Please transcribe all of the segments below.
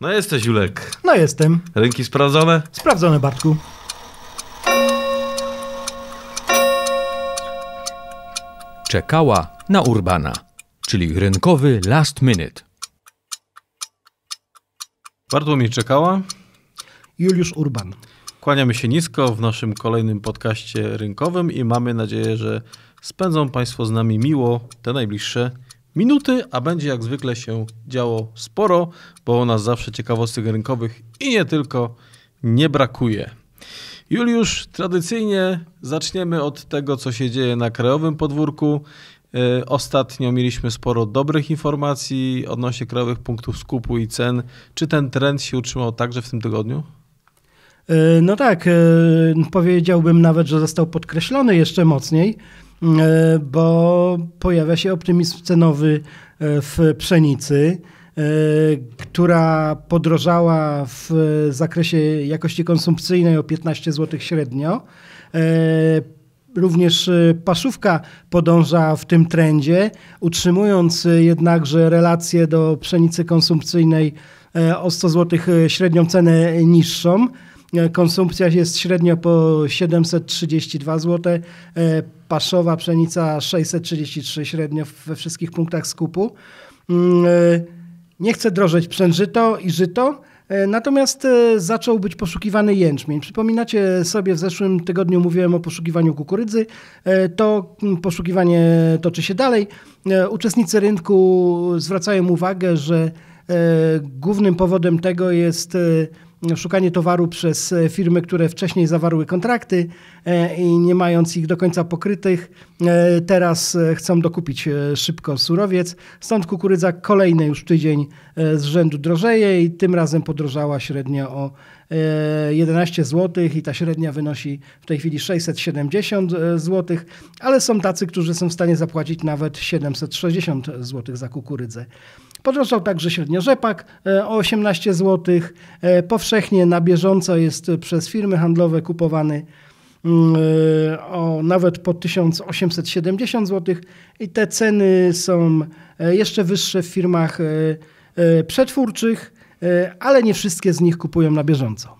No jesteś, Julek. No jestem. Rynki sprawdzone? Sprawdzone, Bartku. Czekała na Urbana, czyli rynkowy last minute. Bardzo mi czekała. Juliusz Urban. Kłaniamy się nisko w naszym kolejnym podcaście rynkowym i mamy nadzieję, że spędzą Państwo z nami miło te najbliższe minuty, a będzie jak zwykle się działo sporo, bo u nas zawsze ciekawostek rynkowych i nie tylko nie brakuje. Juliusz, tradycyjnie zaczniemy od tego, co się dzieje na krajowym podwórku. E, ostatnio mieliśmy sporo dobrych informacji odnośnie krajowych punktów skupu i cen. Czy ten trend się utrzymał także w tym tygodniu? E, no tak, e, powiedziałbym nawet, że został podkreślony jeszcze mocniej. E, bo pojawia się optymizm cenowy e, w pszenicy, e, która podrożała w zakresie jakości konsumpcyjnej o 15 zł średnio. Również paszówka podąża w tym trendzie, utrzymując jednakże relację do pszenicy konsumpcyjnej o 100 zł średnią cenę niższą. E, konsumpcja jest średnio po 732 zł, e, paszowa pszenica 633 średnio we wszystkich punktach skupu. Mm, e, nie chce drożeć pszenżyto i żyto, Natomiast zaczął być poszukiwany jęczmień. Przypominacie sobie, w zeszłym tygodniu mówiłem o poszukiwaniu kukurydzy. To mm, poszukiwanie toczy się dalej. Uczestnicy rynku zwracają uwagę, że głównym powodem tego jest szukanie towaru przez e, firmy, które wcześniej zawarły kontrakty e, i nie mając ich do końca pokrytych, e, teraz chcą dokupić szybko surowiec. Stąd kukurydza kolejny już tydzień z rzędu drożeje i tym razem podrożała średnio o 11 zł i ta średnia wynosi w tej chwili 670 zł, ale są tacy, którzy są w stanie zapłacić nawet 760 zł za kukurydzę. Podrożał także rzepak e, o 18 zł. E, powszechnie na bieżąco jest przez firmy handlowe kupowany mm, e, o nawet po 1870 zł i te ceny są jeszcze wyższe w firmach przetwórczych, ale nie wszystkie z nich kupują na bieżąco.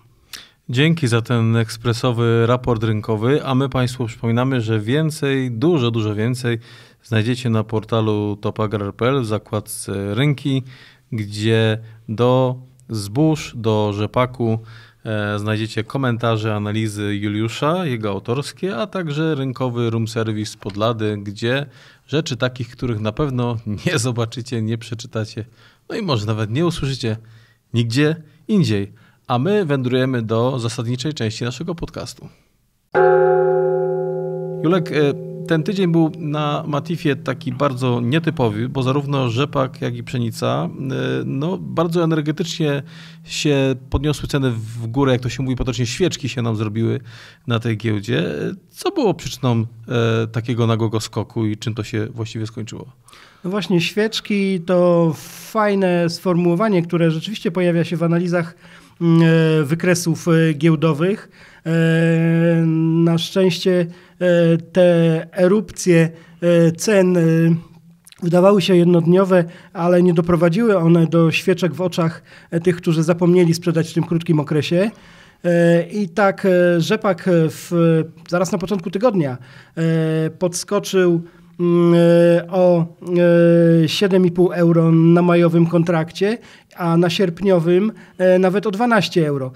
Dzięki za ten ekspresowy raport rynkowy, a my Państwu przypominamy, że więcej, dużo, dużo więcej znajdziecie na portalu topagrar.pl w zakładce rynki, gdzie do zbóż, do rzepaku e, znajdziecie komentarze, analizy Juliusza, jego autorskie, a także rynkowy room service Podlady, gdzie rzeczy takich, których na pewno nie zobaczycie, nie przeczytacie, no i może nawet nie usłyszycie nigdzie indziej. A my wędrujemy do zasadniczej części naszego podcastu. Julek, e, ten tydzień był na Matifie taki bardzo nietypowy, bo zarówno rzepak, jak i pszenica e, no, bardzo energetycznie się podniosły ceny w górę, jak to się mówi potocznie, świeczki się nam zrobiły na tej giełdzie. Co było przyczyną e, takiego nagłego skoku i czym to się właściwie skończyło? No właśnie, świeczki to fajne sformułowanie, które rzeczywiście pojawia się w analizach mm, e, wykresów giełdowych. E, na szczęście e, te erupcje e, cen wydawały się jednodniowe, ale nie doprowadziły one do świeczek w oczach tych, którzy zapomnieli sprzedać w tym krótkim okresie. I tak rzepak w, zaraz na początku tygodnia podskoczył mm, o 7,5 euro na majowym kontrakcie, a na sierpniowym nawet o 12 euro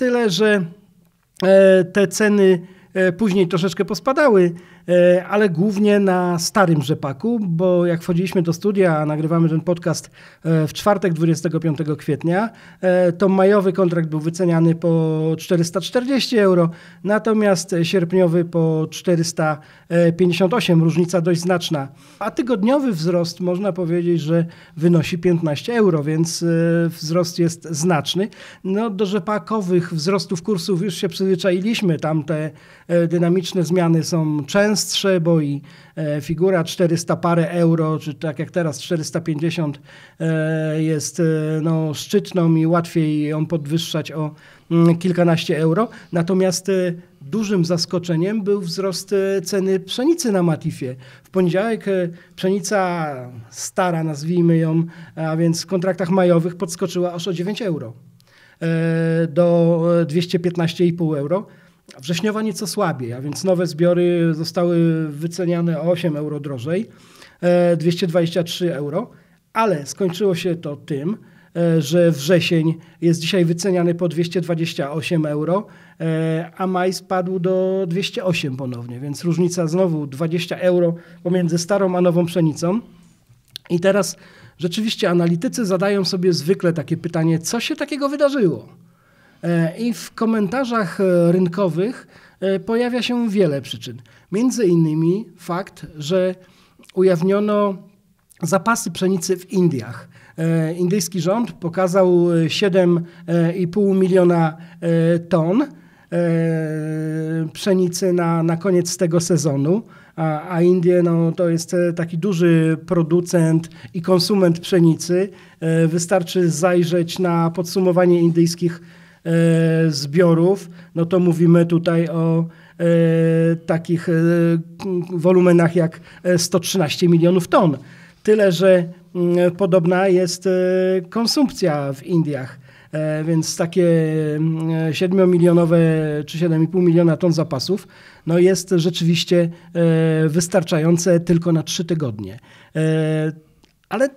Tyle, że e, te ceny e, później troszeczkę pospadały, E, ale głównie na starym rzepaku, bo jak wchodziliśmy do studia, a nagrywamy ten podcast e, w czwartek 25 kwietnia, e, to majowy kontrakt był wyceniany po 440 euro, natomiast sierpniowy po 458, różnica dość znaczna. A tygodniowy wzrost można powiedzieć, że wynosi 15 euro, więc wzrost jest znaczny. No, do rzepakowych wzrostów kursów już się przyzwyczailiśmy, tam te dynamiczne zmiany są częste, częstsze, bo i e, figura 400 parę euro, czy tak jak teraz 450 e, jest e, no, szczytną i łatwiej ją podwyższać o mm, kilkanaście euro. Natomiast dużym zaskoczeniem był wzrost ceny pszenicy na Matifie. W poniedziałek pszenica stara, nazwijmy ją, a więc w kontraktach majowych podskoczyła aż o 9 euro do 215,5 euro. Wrześniowa nieco słabiej, a więc nowe zbiory zostały wyceniane o 8 euro drożej, 223 e, euro, ale skończyło się to tym, e, że wrzesień jest dzisiaj wyceniany po 228 euro, e, a maj spadł do 208 ponownie, więc różnica znowu 20 euro pomiędzy starą a nową pszenicą. I teraz rzeczywiście analitycy zadają sobie zwykle takie pytanie, co się takiego wydarzyło? E, I w komentarzach e, rynkowych e, pojawia się wiele przyczyn. Między innymi fakt, że ujawniono zapasy pszenicy w Indiach. Indyjski rząd pokazał 7,5 miliona ton pszenicy na, na koniec tego sezonu, a, a Indie no, to jest taki duży producent i konsument pszenicy. Wystarczy zajrzeć na podsumowanie indyjskich E, zbiorów, no to mówimy tutaj o e, takich e, wolumenach jak 113 milionów ton. Tyle, że mm, podobna jest konsumpcja w Indiach. Więc takie 7-milionowe mm, czy 7,5 miliona ton zapasów no jest rzeczywiście wystarczające tylko na 3 tygodnie. Ale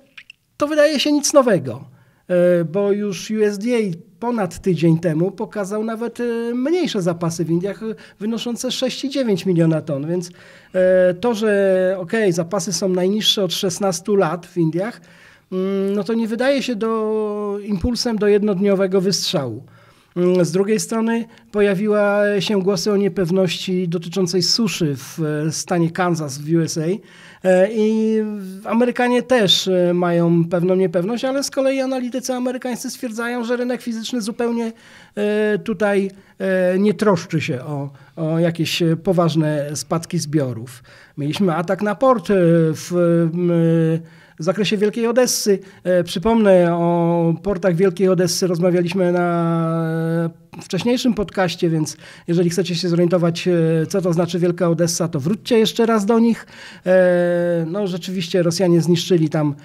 to wydaje się nic nowego. E, bo już USDA ponad tydzień temu pokazał nawet e, mniejsze zapasy w Indiach, e, wynoszące 6,9 miliona ton. Więc to, że okej, okay, zapasy są najniższe od 16 lat w Indiach, mm, no to nie wydaje się do impulsem do jednodniowego wystrzału. Mm, z drugiej strony pojawiła się głosy o niepewności dotyczącej suszy w e, stanie Kansas w USA e, i Amerykanie też e, mają pewną niepewność, ale z kolei analitycy amerykańscy stwierdzają, że rynek fizyczny zupełnie tutaj nie troszczy się o, o jakieś poważne spadki zbiorów. Mieliśmy atak na port w w zakresie Wielkiej Odessy. E, przypomnę, o portach Wielkiej Odessy rozmawialiśmy na e, wcześniejszym podcaście, więc jeżeli chcecie się zorientować, e, co to znaczy Wielka Odessa, to wróćcie jeszcze raz do nich. No rzeczywiście Rosjanie zniszczyli tam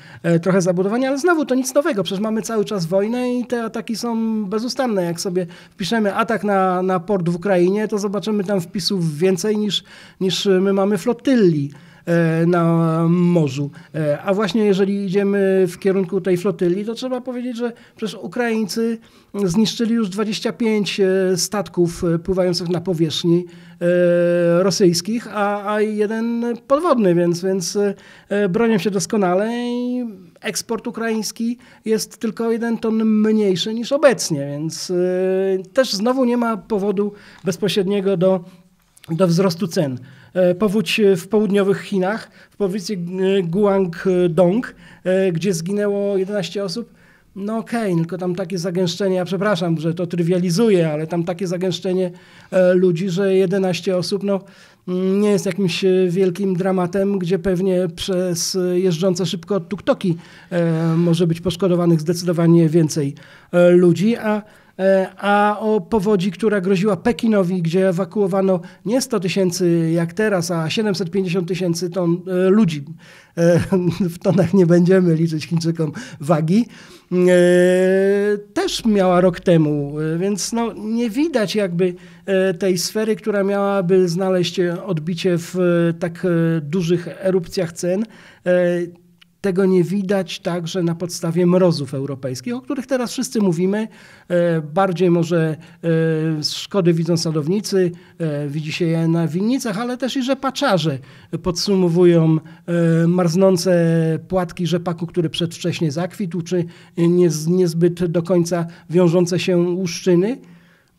trochę zabudowania, ale znowu to nic nowego, przecież mamy cały czas wojnę i te ataki są bezustanne. Jak sobie wpiszemy atak na, na port w Ukrainie, to zobaczymy tam wpisów więcej niż, niż my mamy flotyli. E, na morzu. E, a właśnie jeżeli idziemy w kierunku tej flotyli, to trzeba powiedzieć, że przecież Ukraińcy zniszczyli już 25 e, statków pływających na powierzchni rosyjskich, a, a jeden podwodny, więc, więc bronią się doskonale i eksport ukraiński jest tylko jeden ton mniejszy niż obecnie, więc też znowu nie ma powodu bezpośredniego do, do wzrostu cen. E, powódź e, w południowych Chinach, w prowincji e, Guangdong, gdzie zginęło 11 osób. No okej, okay, tylko tam takie zagęszczenie, ja przepraszam, że to trywializuję, ale tam takie zagęszczenie ludzi, że 11 osób no, mm, nie jest jakimś wielkim dramatem, gdzie pewnie przez jeżdżące szybko tuktoki może być poszkodowanych zdecydowanie więcej ludzi, a E, a o powodzi, która groziła Pekinowi, gdzie ewakuowano nie 100 tysięcy jak teraz, a 750 tysięcy ton e, ludzi. E, w tonach nie będziemy liczyć Chińczykom wagi. Też miała rok temu, więc no, nie widać jakby tej sfery, która miałaby znaleźć odbicie w tak dużych erupcjach cen tego nie widać także na podstawie mrozów europejskich, o których teraz wszyscy mówimy. E, bardziej może e, szkody widzą sadownicy, e, widzi się je na winnicach, ale też i rzepaczarze podsumowują marznące płatki rzepaku, który przedwcześnie zakwitł, czy niezbyt do końca wiążące się łuszczyny.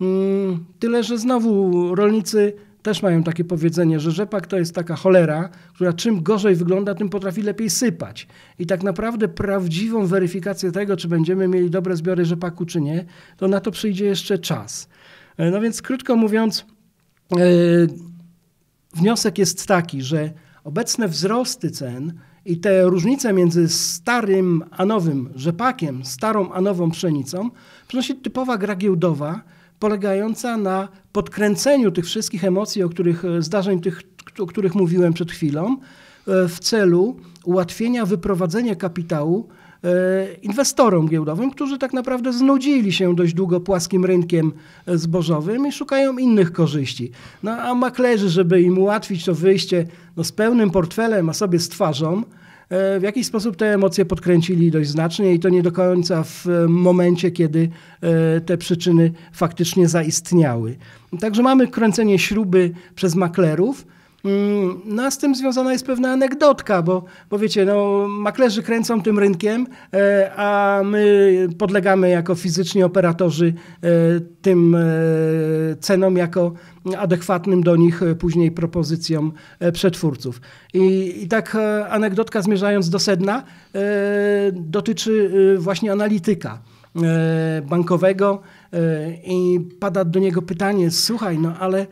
Mm, tyle, że znowu rolnicy też mają takie powiedzenie, że rzepak to jest taka cholera, która czym gorzej wygląda, tym potrafi lepiej sypać. I tak naprawdę prawdziwą weryfikację tego, czy będziemy mieli dobre zbiory rzepaku, czy nie, to na to przyjdzie jeszcze czas. E, no więc krótko mówiąc, yy, wniosek jest taki, że obecne wzrosty cen i te różnice między starym a nowym rzepakiem, starą a nową pszenicą, przynosi typowa gra giełdowa, polegająca na podkręceniu tych wszystkich emocji, o których e, zdarzeń, tych, o których mówiłem przed chwilą, e, w celu ułatwienia wyprowadzenia kapitału e, inwestorom giełdowym, którzy tak naprawdę znudzili się dość długo płaskim rynkiem zbożowym i szukają innych korzyści. No a maklerzy, żeby im ułatwić to wyjście no, z pełnym portfelem, a sobie z twarzą, E, w jakiś sposób te emocje podkręcili dość znacznie i to nie do końca w e, momencie, kiedy e, te przyczyny faktycznie zaistniały. Także mamy kręcenie śruby przez maklerów Mm, no a z tym związana jest pewna anegdotka, bo, bo wiecie, no, maklerzy kręcą tym rynkiem, e, a my podlegamy jako fizyczni operatorzy e, tym e, cenom jako adekwatnym do nich później propozycjom przetwórców. I, i tak anegdotka zmierzając do sedna dotyczy właśnie analityka bankowego i pada do niego pytanie, słuchaj, no ale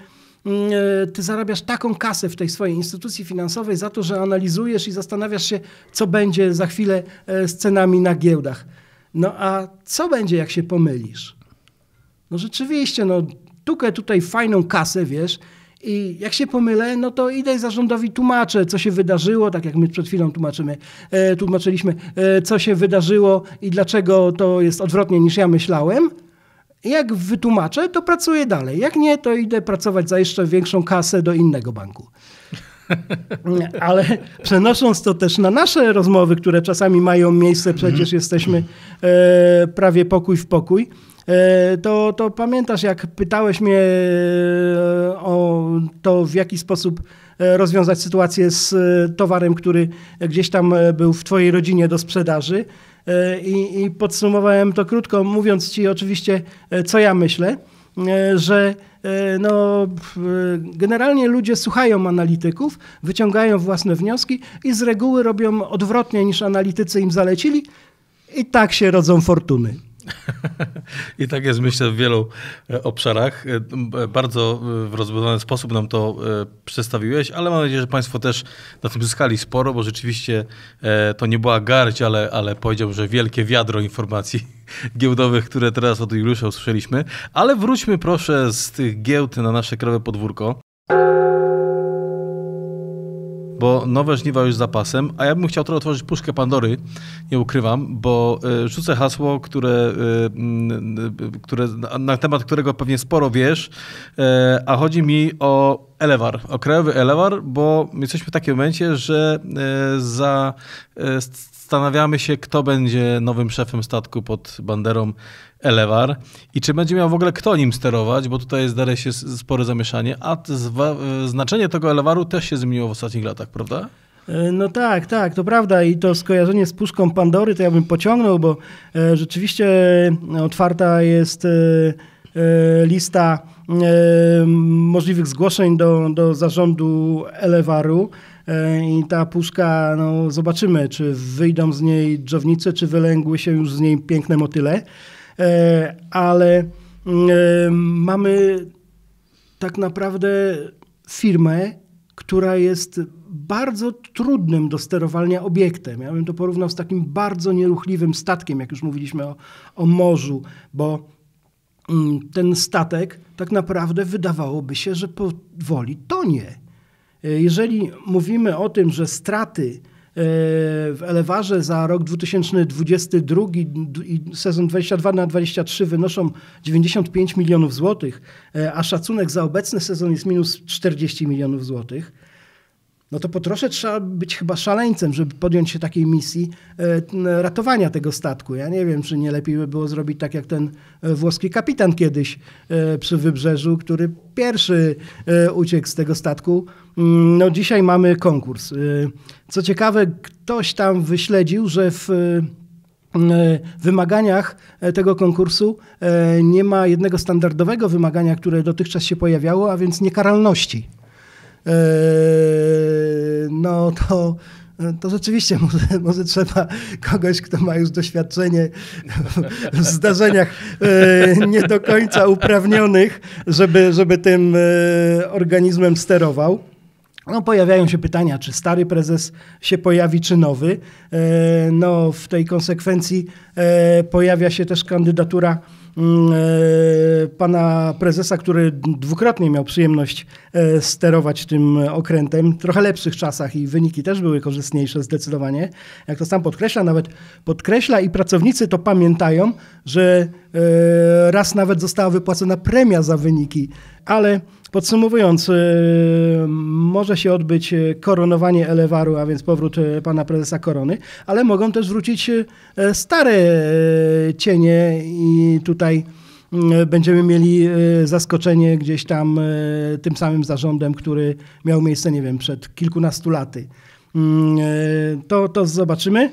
Mm, e, ty zarabiasz taką kasę w tej swojej instytucji finansowej za to, że analizujesz i zastanawiasz się, co będzie za chwilę e, z cenami na giełdach. No a co będzie, jak się pomylisz? No rzeczywiście, no tukę tutaj fajną kasę, wiesz, i jak się pomylę, no to idę i zarządowi tłumaczę, co się wydarzyło, tak jak my przed chwilą tłumaczymy, e, tłumaczyliśmy, e, co się wydarzyło i dlaczego to jest odwrotnie niż ja myślałem. Jak wytłumaczę, to pracuję dalej. Jak nie, to idę pracować za jeszcze większą kasę do innego banku. Ale przenosząc to też na nasze rozmowy, które czasami mają miejsce, przecież mhm. jesteśmy e, prawie pokój w pokój, e, to, to pamiętasz, jak pytałeś mnie e, o to, w jaki sposób e, rozwiązać sytuację z e, towarem, który gdzieś tam był w Twojej rodzinie do sprzedaży i, i podsumowałem to krótko, mówiąc Ci oczywiście, e, co ja myślę, e, że e, no, generalnie ludzie słuchają analityków, wyciągają własne wnioski i z reguły robią odwrotnie niż analitycy im zalecili i tak się rodzą fortuny. I tak jest, myślę, w wielu e, obszarach. E, e, bardzo w rozbudowany sposób nam to przedstawiłeś, ale mam nadzieję, że Państwo też na tym zyskali sporo, bo rzeczywiście to nie była garść, ale, ale powiedział, że wielkie wiadro informacji giełdowych, które teraz od Juliusza usłyszeliśmy. Ale wróćmy proszę z tych giełd na nasze krowe podwórko bo nowe żniwa już za pasem, a ja bym chciał trochę otworzyć puszkę Pandory, nie ukrywam, bo e, rzucę hasło, które, e, e, które, na temat którego pewnie sporo wiesz, a chodzi mi o Elewar, o krajowy Elewar, bo jesteśmy w takim momencie, że e, e, zastanawiamy się, kto będzie nowym szefem statku pod banderą Elewar i czy będzie miał w ogóle kto nim sterować, bo tutaj zdaje się spore zamieszanie, a e, znaczenie tego Elewaru też się zmieniło w ostatnich latach, prawda? No tak, tak, to prawda i to skojarzenie z puszką Pandory to ja bym pociągnął, bo rzeczywiście otwarta jest lista E, możliwych zgłoszeń do, do zarządu Elewaru. E, I ta puszka, no zobaczymy, czy wyjdą z niej dżownice, czy wylęgły się już z niej piękne motyle. E, ale mm, mamy tak naprawdę firmę, która jest bardzo trudnym do sterowania obiektem. Ja bym to porównał z takim bardzo nieruchliwym statkiem, jak już mówiliśmy o, o morzu, bo Mm, ten statek tak naprawdę wydawałoby się, że powoli tonie. E, jeżeli mówimy o tym, że straty e, w Elewarze za rok 2022 i sezon 22 na 23 wynoszą 95 milionów złotych, e, a szacunek za obecny sezon jest minus 40 milionów złotych, no to po trosze trzeba być chyba szaleńcem, żeby podjąć się takiej misji e, ratowania tego statku. Ja nie wiem, czy nie lepiej by było zrobić tak jak ten e, włoski kapitan kiedyś e, przy wybrzeżu, który pierwszy uciekł z tego statku. Mm, no dzisiaj mamy konkurs. Co ciekawe, ktoś tam wyśledził, że w wymaganiach tego konkursu nie ma jednego standardowego wymagania, które dotychczas się pojawiało, a więc niekaralności. Eee, no to to rzeczywiście może, może, trzeba kogoś, kto ma już doświadczenie w zdarzeniach eee, nie do końca uprawnionych, żeby, żeby tym eee, organizmem sterował. No, pojawiają się pytania, czy stary prezes się pojawi, czy nowy. No, w tej konsekwencji pojawia się też kandydatura Mm, e, pana prezesa, który dwukrotnie miał przyjemność e, sterować tym okrętem, w trochę lepszych czasach i wyniki też były korzystniejsze zdecydowanie. Jak to sam podkreśla, nawet podkreśla i pracownicy to pamiętają, że e, raz nawet została wypłacona premia za wyniki, ale Podsumowując, e, może się odbyć e, koronowanie Elewaru, a więc powrót e, pana prezesa Korony, ale mogą też wrócić stare cienie i tutaj mm, będziemy mieli zaskoczenie gdzieś tam tym samym zarządem, który miał miejsce, nie wiem, przed kilkunastu laty. Mm, to, to zobaczymy.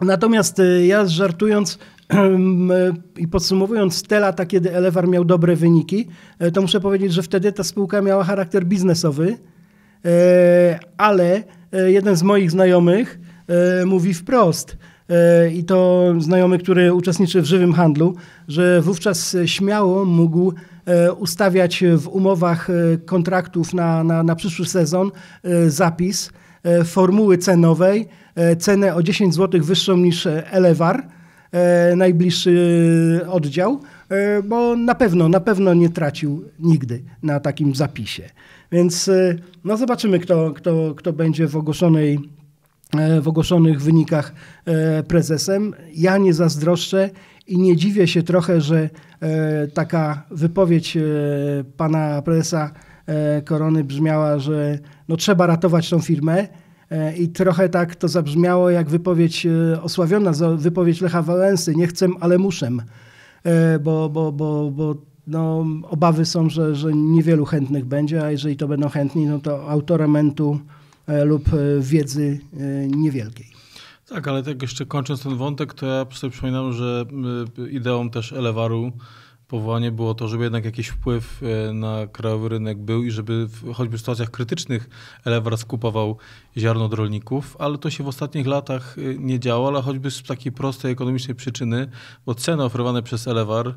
Natomiast ja żartując, E, I podsumowując te lata, kiedy Elewar miał dobre wyniki, e, to muszę powiedzieć, że wtedy ta spółka miała charakter biznesowy, e, ale jeden z moich znajomych mówi wprost, i to znajomy, który uczestniczy w żywym handlu, że wówczas śmiało mógł ustawiać w umowach kontraktów na, na, na przyszły sezon zapis formuły cenowej, cenę o 10 zł wyższą niż Elewar E, najbliższy oddział, e, bo na pewno, na pewno nie tracił nigdy na takim zapisie. Więc e, no zobaczymy, kto, kto, kto będzie w ogłoszonej w ogłoszonych wynikach prezesem. Ja nie zazdroszczę i nie dziwię się trochę, że taka wypowiedź pana prezesa Korony brzmiała, że no trzeba ratować tą firmę. E, I trochę tak to zabrzmiało jak wypowiedź e, osławiona, wypowiedź Lecha Walensy, nie chcę, ale muszę, e, bo, bo, bo, bo no, obawy są, że, że niewielu chętnych będzie, a jeżeli to będą chętni, no to autoramentu lub wiedzy niewielkiej. Tak, ale tak jeszcze kończąc ten wątek, to ja sobie przypominam, że ideą też Elewaru powołanie było to, żeby jednak jakiś wpływ e, na krajowy rynek był i żeby choćby w sytuacjach krytycznych elewar skupował ziarno od rolników, ale to się w ostatnich latach e, nie działo, ale choćby z takiej prostej ekonomicznej przyczyny, bo ceny oferowane przez Elewar e,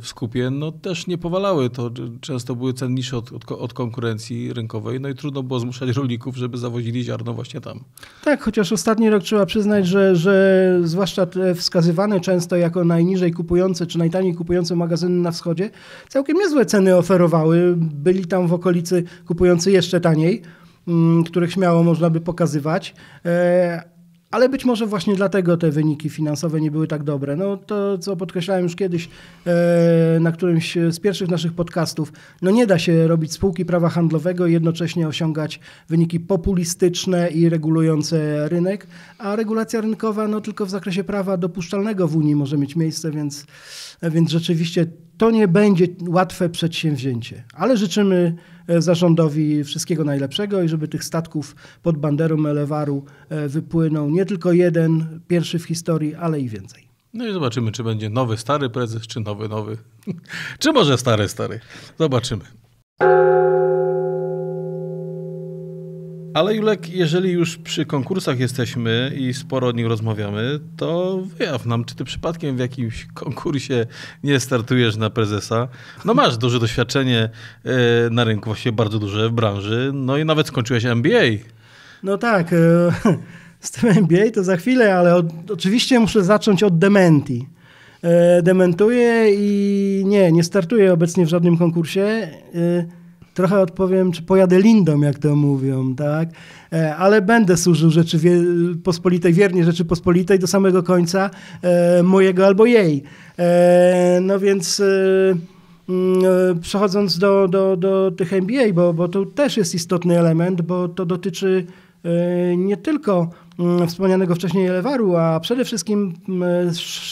w skupie no, też nie powalały. To często były ceny niższe od, od, od konkurencji rynkowej, no i trudno było zmuszać rolników, żeby zawozili ziarno właśnie tam. Tak, chociaż ostatni rok trzeba przyznać, że, że zwłaszcza te wskazywane często jako najniżej kupujące czy najtaniej kupujące magazyny na wschodzie całkiem niezłe ceny oferowały. Byli tam w okolicy kupujący jeszcze taniej, mm, których śmiało można by pokazywać e, ale być może właśnie dlatego te wyniki finansowe nie były tak dobre. No to, co podkreślałem już kiedyś e, na którymś z pierwszych naszych podcastów, no nie da się robić spółki prawa handlowego i jednocześnie osiągać wyniki populistyczne i regulujące rynek, a regulacja rynkowa no tylko w zakresie prawa dopuszczalnego w Unii może mieć miejsce, więc, więc rzeczywiście to nie będzie łatwe przedsięwzięcie. Ale życzymy E, zarządowi wszystkiego najlepszego i żeby tych statków pod banderą Elewaru e, wypłynął nie tylko jeden, pierwszy w historii, ale i więcej. No i zobaczymy, czy będzie nowy, stary prezes, czy nowy, nowy. czy może stary, stary. Zobaczymy. Ale Julek, jeżeli już przy konkursach jesteśmy i sporo o nich rozmawiamy, to wyjaw nam, czy ty przypadkiem w jakimś konkursie nie startujesz na prezesa. No masz duże doświadczenie e, na rynku, właśnie bardzo duże w branży, no i nawet skończyłeś MBA. No tak, e, z tym MBA to za chwilę, ale od, oczywiście muszę zacząć od dementi e, dementuję i nie, nie startuję obecnie w żadnym konkursie trochę odpowiem, czy pojadę lindą, jak to mówią, tak? E, ale będę służył rzeczy pospolitej, wiernie Rzeczypospolitej do samego końca e, mojego albo jej. E, no więc e, mm, e, przechodząc do, do, do tych MBA, bo, bo to też jest istotny element, bo to dotyczy E, nie tylko mm, wspomnianego wcześniej Elewaru, a przede wszystkim mm,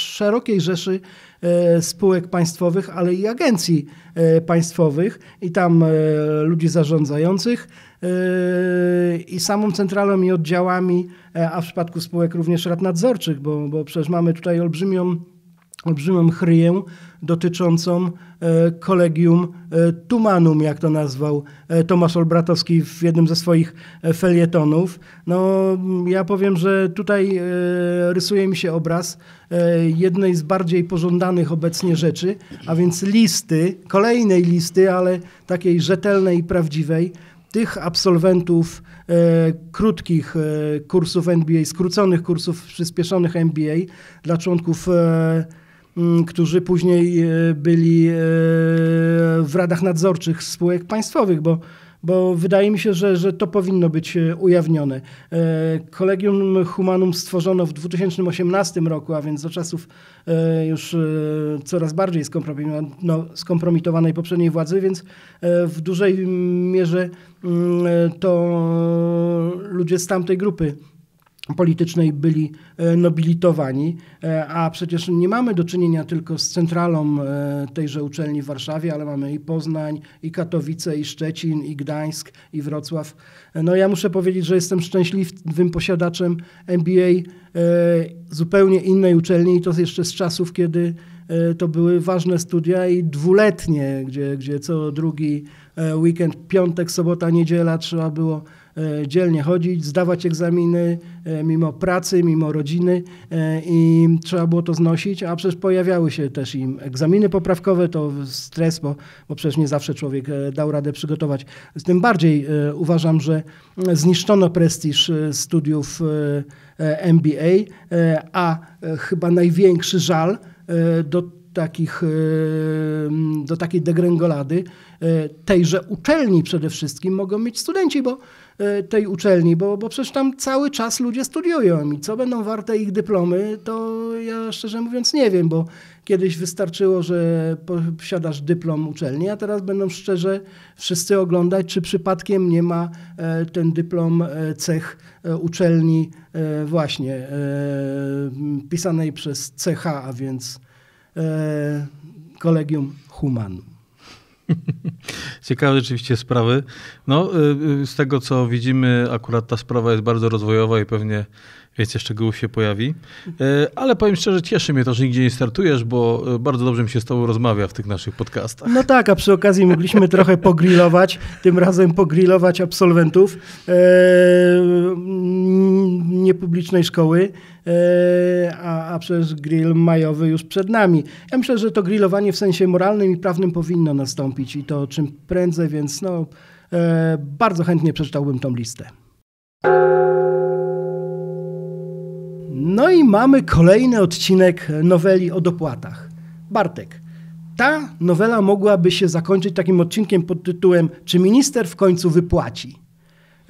szerokiej rzeszy e, spółek państwowych, ale i agencji e, państwowych i tam ludzi zarządzających i samą centralą i oddziałami, a w przypadku spółek również rad nadzorczych, bo, bo przecież mamy tutaj olbrzymią olbrzymią chryję dotyczącą e, kolegium e, Tumanum, jak to nazwał e, Tomasz Olbratowski w jednym ze swoich felietonów. No, ja powiem, że tutaj rysuje mi się obraz jednej z bardziej pożądanych obecnie rzeczy, a więc listy, kolejnej listy, ale takiej rzetelnej i prawdziwej, tych absolwentów e, krótkich e, kursów MBA, skróconych kursów przyspieszonych MBA dla członków e, Mm, którzy później e, byli e, w radach nadzorczych spółek państwowych, bo bo wydaje mi się, że, że to powinno być e, ujawnione. Kolegium Humanum stworzono w 2018 roku, a więc do czasów już coraz bardziej no, skompromitowanej poprzedniej władzy, więc w dużej mierze mm, to ludzie z tamtej grupy politycznej byli e, nobilitowani, e, a przecież nie mamy do czynienia tylko z centralą e, tejże uczelni w Warszawie, ale mamy i Poznań, i Katowice, i Szczecin, i Gdańsk, i Wrocław. No ja muszę powiedzieć, że jestem szczęśliwym posiadaczem MBA zupełnie innej uczelni i to jeszcze z czasów, kiedy to były ważne studia i dwuletnie, gdzie, gdzie co drugi weekend, piątek, sobota, niedziela trzeba było E, dzielnie chodzić, zdawać egzaminy e, mimo pracy, mimo rodziny e, i trzeba było to znosić, a przecież pojawiały się też im egzaminy poprawkowe, to stres, bo, bo przecież nie zawsze człowiek dał radę przygotować. Tym bardziej uważam, że zniszczono prestiż studiów MBA, a chyba największy żal do takich, do takiej degrengolady E, tejże uczelni przede wszystkim mogą mieć studenci, bo e, tej uczelni, bo, bo przecież tam cały czas ludzie studiują i co będą warte ich dyplomy, to ja szczerze mówiąc nie wiem, bo kiedyś wystarczyło, że posiadasz dyplom uczelni, a teraz będą szczerze wszyscy oglądać, czy przypadkiem nie ma e, ten dyplom cech uczelni właśnie pisanej przez CH, a więc Kolegium Humanum. Ciekawe rzeczywiście sprawy. No, y, y, z tego co widzimy, akurat ta sprawa jest bardzo rozwojowa i pewnie Więcej szczegółów się pojawi. E, ale powiem szczerze, cieszy mnie to, że nigdzie nie startujesz, bo e, bardzo dobrze mi się z tobą rozmawia w tych naszych podcastach. No tak, a przy okazji mogliśmy trochę pogrillować, tym razem pogrillować absolwentów e, niepublicznej szkoły, a, a przez grill majowy już przed nami. Ja myślę, że to grillowanie w sensie moralnym i prawnym powinno nastąpić i to czym prędzej, więc no, bardzo chętnie przeczytałbym tą listę. No i mamy kolejny odcinek noweli o dopłatach. Bartek, ta nowela mogłaby się zakończyć takim odcinkiem pod tytułem Czy minister w końcu wypłaci?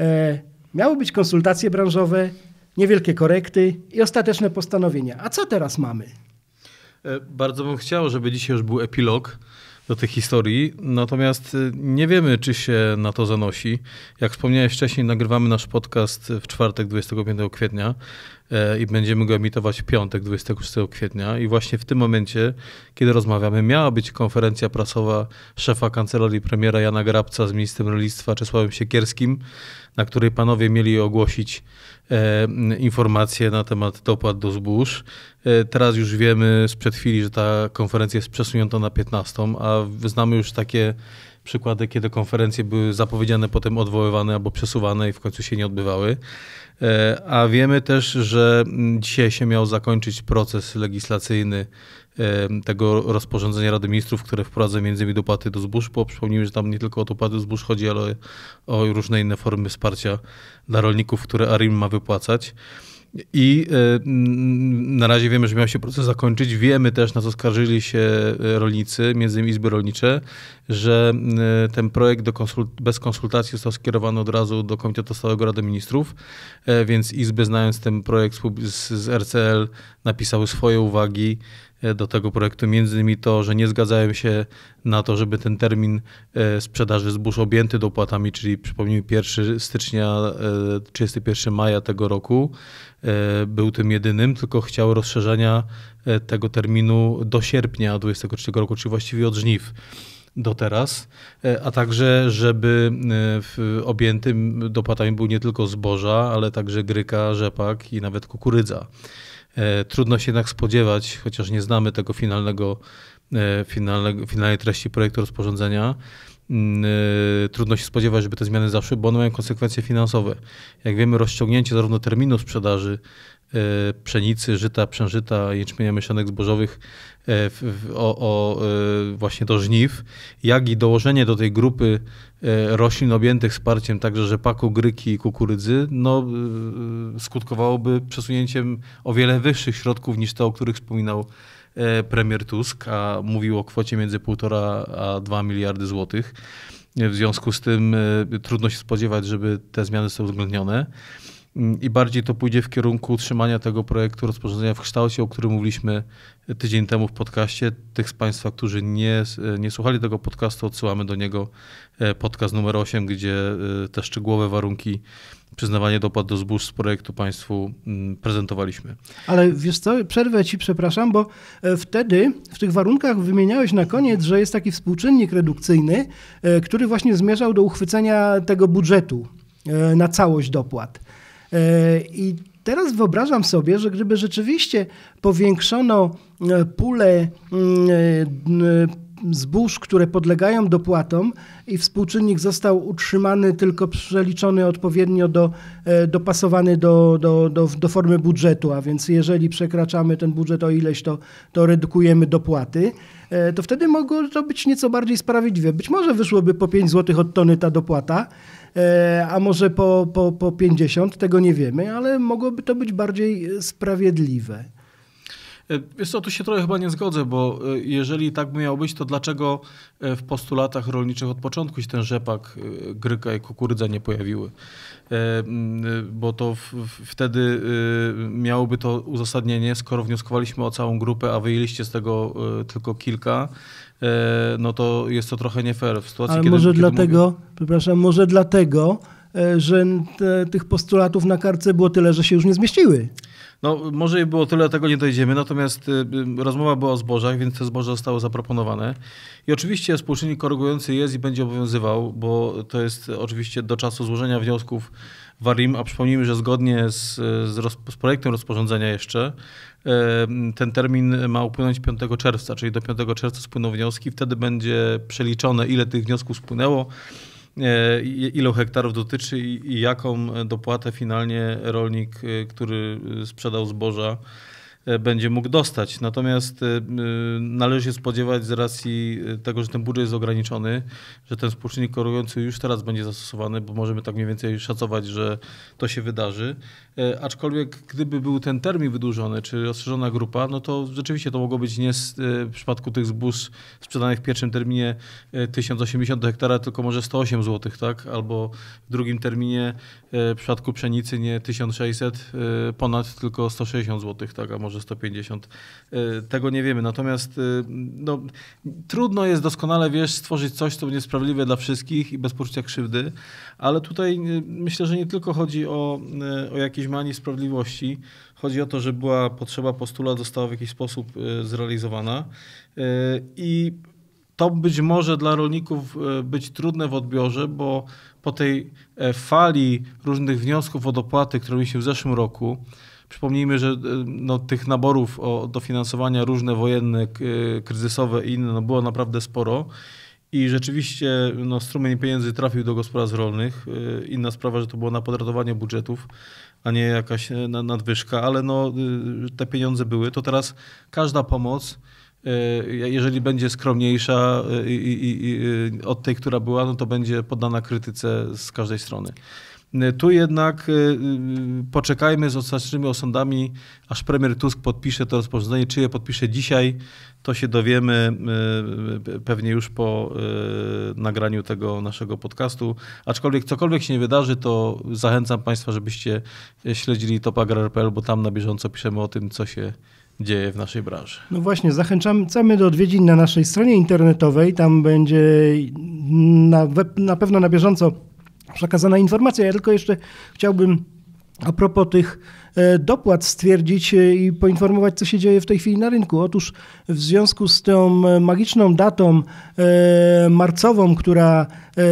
E, miały być konsultacje branżowe, niewielkie korekty i ostateczne postanowienia. A co teraz mamy? E, bardzo bym chciał, żeby dzisiaj już był epilog do tej historii, natomiast e, nie wiemy, czy się na to zanosi. Jak wspomniałeś wcześniej, nagrywamy nasz podcast w czwartek 25 kwietnia, E, i będziemy go emitować w piątek, 26 kwietnia. I właśnie w tym momencie, kiedy rozmawiamy, miała być konferencja prasowa szefa kancelarii premiera Jana Grabca z ministrem rolnictwa Czesławem Siekierskim, na której panowie mieli ogłosić e, informacje na temat dopłat do zbóż. E, teraz już wiemy sprzed chwili, że ta konferencja jest przesunięta na 15, a znamy już takie przykłady, kiedy konferencje były zapowiedziane, potem odwoływane albo przesuwane i w końcu się nie odbywały. E, a wiemy też, że mm, dzisiaj się miał zakończyć proces legislacyjny e, tego rozporządzenia Rady Ministrów, które wprowadza między innymi dopłaty do zbóż, bo przypomnijmy, że tam nie tylko o dopłaty do zbóż chodzi, ale o różne inne formy wsparcia dla rolników, które ARIM ma wypłacać. I y, na razie wiemy, że miał się proces zakończyć. Wiemy też, na co skarżyli się y, rolnicy, między innymi izby rolnicze, że y, ten projekt konsult bez konsultacji został skierowany od razu do Komitetu Stałego Rady Ministrów, e, więc izby, znając ten projekt z RCL, napisały swoje uwagi do tego projektu. Między innymi to, że nie zgadzają się na to, żeby ten termin e, sprzedaży zbóż objęty dopłatami, czyli przypomnijmy 1 stycznia, 31 e, maja tego roku e, był tym jedynym, tylko chciał rozszerzenia tego terminu do sierpnia 2023 roku, czyli właściwie od żniw do teraz, a także, żeby w objętym dopłatami był nie tylko zboża, ale także gryka, rzepak i nawet kukurydza. E, trudno się jednak spodziewać, chociaż nie znamy tego finalnego, e, finalnego, finalnej treści projektu rozporządzenia, mm, e, trudno się spodziewać, żeby te zmiany zaszły, bo one mają konsekwencje finansowe. Jak wiemy, rozciągnięcie zarówno terminu sprzedaży pszenicy, żyta, przężyta, jęczmienia mieszanek zbożowych w, w, o, o, właśnie do żniw, jak i dołożenie do tej grupy E, roślin objętych wsparciem także rzepaku, gryki i kukurydzy, no, e, skutkowałoby przesunięciem o wiele wyższych środków niż te, o których wspominał e, premier Tusk, a mówił o kwocie między 1,5 a 2 miliardy złotych. W związku z tym trudno się spodziewać, żeby te zmiany zostały uwzględnione. Mm, i bardziej to pójdzie w kierunku utrzymania tego projektu rozporządzenia w kształcie, o którym mówiliśmy e, tydzień temu w podcaście. Tych z Państwa, którzy nie, e, nie słuchali tego podcastu, odsyłamy do niego e, podcast numer 8, gdzie te szczegółowe warunki przyznawania dopłat do zbóż z projektu Państwu mm, prezentowaliśmy. Ale wiesz co, przerwę Ci, przepraszam, bo wtedy w tych warunkach wymieniałeś na koniec, że jest taki współczynnik redukcyjny, który właśnie zmierzał do uchwycenia tego budżetu na całość dopłat. E, I teraz wyobrażam sobie, że gdyby rzeczywiście powiększono e, pulę mm, e, zbóż, które podlegają dopłatom i współczynnik został utrzymany, tylko przeliczony odpowiednio, do, dopasowany do, do, do, do formy budżetu, a więc jeżeli przekraczamy ten budżet o ileś, to, to redukujemy dopłaty, to wtedy mogło to być nieco bardziej sprawiedliwe. Być może wyszłoby po 5 zł od tony ta dopłata, E, a może po, po, po 50, tego nie wiemy, ale mogłoby to być bardziej e, sprawiedliwe. Jest e, to, tu się trochę chyba nie zgodzę, bo e, jeżeli tak miało być, to dlaczego e, w postulatach rolniczych od początku się ten rzepak, gryka i kukurydza nie pojawiły? Bo to w, wtedy miałoby to uzasadnienie, skoro wnioskowaliśmy o całą grupę, a wyjęliście z tego tylko kilka, no to jest to trochę nie fair. W sytuacji, Ale kiedy, może kiedy dlatego, mówię... przepraszam, może dlatego, że tych postulatów na kartce było tyle, że się już nie zmieściły. No, może było tyle, tego nie dojdziemy. Natomiast y, y, rozmowa była o zbożach, więc te zboże zostały zaproponowane. I oczywiście współczynnik korygujący jest i będzie obowiązywał, bo to jest oczywiście do czasu złożenia wniosków WARIM, a przypomnijmy, że zgodnie z, z, roz, z projektem rozporządzenia jeszcze y, ten termin ma upłynąć 5 czerwca, czyli do 5 czerwca spłyną wnioski. Wtedy będzie przeliczone, ile tych wniosków spłynęło E, ilu hektarów dotyczy i jaką dopłatę finalnie rolnik, e, który sprzedał zboża, E, będzie mógł dostać. Natomiast e, e, należy się spodziewać z racji tego, że ten budżet jest ograniczony, że ten współczynnik korujący już teraz będzie zastosowany, bo możemy tak mniej więcej szacować, że to się wydarzy. Aczkolwiek gdyby był ten termin wydłużony, czy rozszerzona grupa, no to rzeczywiście to mogło być nie w przypadku tych zbóż sprzedanych w pierwszym terminie 1080 hektara, tylko może 108 zł, tak? Albo w drugim terminie E, w przypadku pszenicy nie 1600 e, ponad, tylko 160 zł, tak, a może 150. E, tego nie wiemy. Natomiast no, trudno jest doskonale, wiesz, stworzyć coś, co będzie sprawiedliwe dla wszystkich i bez poczucia krzywdy, ale tutaj myślę, że nie tylko chodzi o, o jakieś mani sprawiedliwości, Chodzi o to, że była potrzeba, postulat została w jakiś sposób zrealizowana i to być może dla rolników e, być trudne w odbiorze, bo po tej e, fali różnych wniosków o dopłaty, które mieliśmy w zeszłym roku, przypomnijmy, że e, no, tych naborów o dofinansowania różne wojenne, kryzysowe i inne no, było naprawdę sporo. I rzeczywiście no, strumień pieniędzy trafił do gospodarstw rolnych. Inna sprawa, że to było na podratowanie budżetów, a nie jakaś nadwyżka, ale no, te pieniądze były. To teraz każda pomoc Y, jeżeli będzie skromniejsza y, i, i, i y, od tej, która była, no to będzie poddana krytyce z każdej strony. Tu jednak poczekajmy z ostatecznymi osądami, aż premier Tusk podpisze to rozporządzenie. Czy je podpisze dzisiaj, to się dowiemy pewnie już po nagraniu tego naszego podcastu. Aczkolwiek cokolwiek się nie wydarzy, to zachęcam Państwa, żebyście śledzili top bo tam na bieżąco piszemy o tym, co się dzieje dzieje w naszej branży. No właśnie, zachęcamy do odwiedzin na naszej stronie internetowej. Tam będzie na, na pewno na bieżąco przekazana informacja. Ja tylko jeszcze chciałbym a propos tych E, dopłat stwierdzić e, i poinformować, co się dzieje w tej chwili na rynku. Otóż w związku z tą e, magiczną datą marcową, która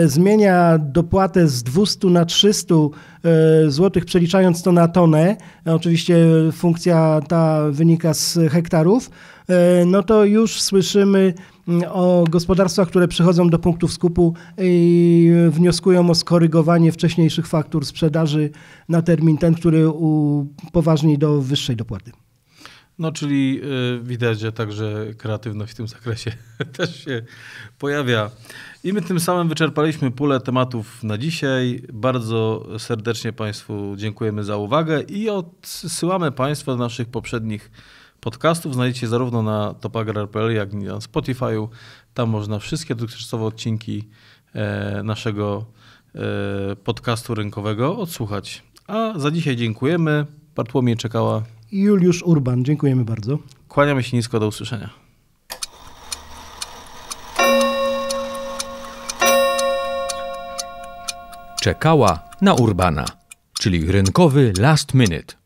zmienia dopłatę z 200 na 300 złotych, przeliczając to na tonę, oczywiście funkcja ta wynika z hektarów, no to już słyszymy o gospodarstwach, które przychodzą do punktów skupu i wnioskują o skorygowanie wcześniejszych faktur sprzedaży na termin ten, który upoważni do wyższej dopłaty. No, czyli y, widać, że także kreatywność w tym zakresie też się pojawia. I my tym samym wyczerpaliśmy pulę tematów na dzisiaj. Bardzo serdecznie Państwu dziękujemy za uwagę i odsyłamy Państwa do naszych poprzednich podcastów znajdziecie zarówno na topagra.pl, jak i na Spotify'u. Tam można wszystkie dotychczasowe odcinki e, naszego e, podcastu rynkowego odsłuchać. A za dzisiaj dziękujemy. Bartłomiej Czekała. Juliusz Urban. Dziękujemy bardzo. Kłaniamy się nisko. Do usłyszenia. czekała na Urbana, czyli rynkowy last minute.